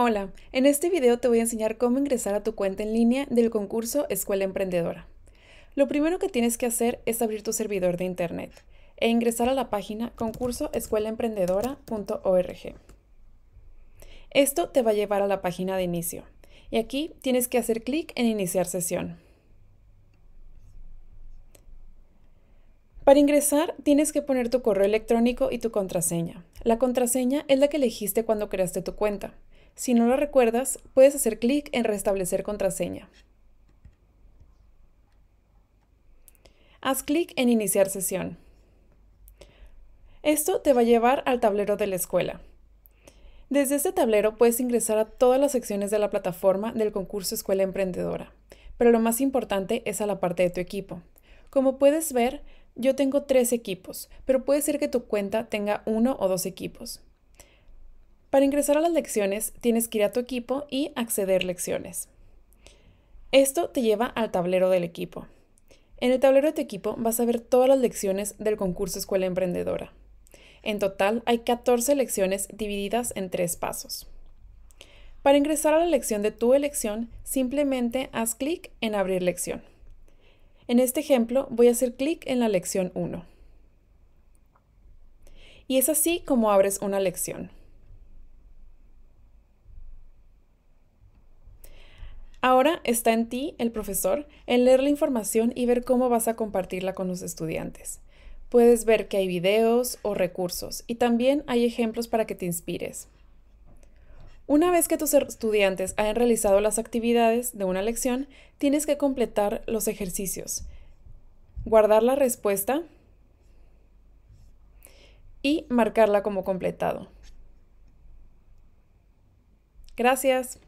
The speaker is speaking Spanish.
Hola, en este video te voy a enseñar cómo ingresar a tu cuenta en línea del concurso Escuela Emprendedora. Lo primero que tienes que hacer es abrir tu servidor de internet e ingresar a la página concursoescuelaemprendedora.org. Esto te va a llevar a la página de inicio y aquí tienes que hacer clic en iniciar sesión. Para ingresar tienes que poner tu correo electrónico y tu contraseña. La contraseña es la que elegiste cuando creaste tu cuenta. Si no lo recuerdas, puedes hacer clic en Restablecer contraseña. Haz clic en Iniciar sesión. Esto te va a llevar al tablero de la escuela. Desde este tablero puedes ingresar a todas las secciones de la plataforma del concurso Escuela Emprendedora, pero lo más importante es a la parte de tu equipo. Como puedes ver, yo tengo tres equipos, pero puede ser que tu cuenta tenga uno o dos equipos. Para ingresar a las lecciones tienes que ir a tu equipo y acceder lecciones. Esto te lleva al tablero del equipo. En el tablero de tu equipo vas a ver todas las lecciones del concurso Escuela Emprendedora. En total hay 14 lecciones divididas en tres pasos. Para ingresar a la lección de tu elección, simplemente haz clic en Abrir lección. En este ejemplo voy a hacer clic en la lección 1. Y es así como abres una lección. Ahora está en ti, el profesor, en leer la información y ver cómo vas a compartirla con los estudiantes. Puedes ver que hay videos o recursos y también hay ejemplos para que te inspires. Una vez que tus estudiantes hayan realizado las actividades de una lección, tienes que completar los ejercicios, guardar la respuesta y marcarla como completado. Gracias.